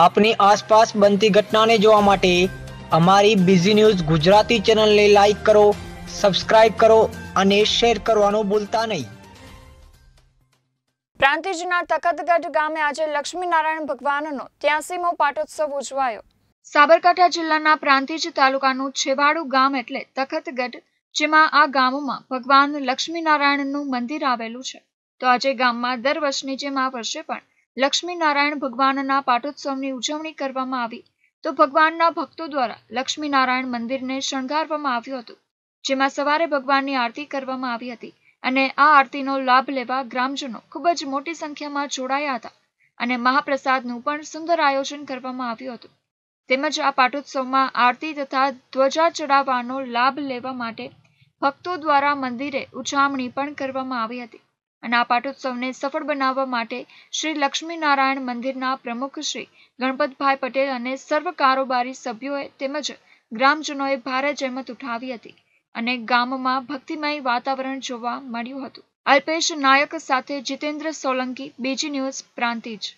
આપની આસપાસ બનતી ઘટનાને જોવા માટે અમારી બીઝી ન્યૂઝ ગુજરાતી ચેનલને લાઈક કરો સબસ્ક્રાઇબ કરો અને શેર કરવાનું ભૂલતા નહીં પ્રાંતિજના તખતગઢ ગામે આજે લક્ષ્મીનારાયણ ભગવાનનો ત્યાસીમો પાટોત્સવ ઉજવાયો સાબરકાંઠા જિલ્લાના પ્રાંતિજ તાલુકાનું છેવાડું ગામ એટલે તખતગઢ જેમાં આ ગામમાં ભગવાન લક્ષ્મીનારાયણનું મંદિર આવેલું છે તો આજે ગામમાં દર વર્ષની જેમ આ વર્ષે પણ લક્ષ્મીનારાયણ ભગવાનના પાટોત્સવની ઉજવણી કરવામાં આવી તો ભગવાનના ભક્તો દ્વારા લક્ષ્મીનારાયણ મંદિરને શણગારવામાં આવ્યું હતું જેમાં સવારે ભગવાનની આરતી કરવામાં આવી હતી અને આ આરતીનો લાભ લેવા ગ્રામજનો ખૂબ જ મોટી સંખ્યામાં જોડાયા હતા અને મહાપ્રસાદનું પણ સુંદર આયોજન કરવામાં આવ્યું હતું તેમજ આ પાટોત્સવમાં આરતી તથા ધ્વજા ચડાવવાનો લાભ લેવા માટે ભક્તો દ્વારા મંદિરે ઉછામણી પણ કરવામાં આવી હતી અને આ પાઠોત્સવને સફળ બનાવવા માટે શ્રી લક્ષ્મીનારાયણ મંદિરના પ્રમુખ શ્રી ગણપતભાઈ પટેલ અને સર્વ કારોબારી સભ્યોએ તેમજ ગ્રામજનોએ ભારે જહેમત ઉઠાવી હતી અને ગામમાં ભક્તિમય વાતાવરણ જોવા મળ્યું હતું અલ્પેશ નાયક સાથે જીતેન્દ્ર સોલંકી બીજી ન્યૂઝ પ્રાંતિજ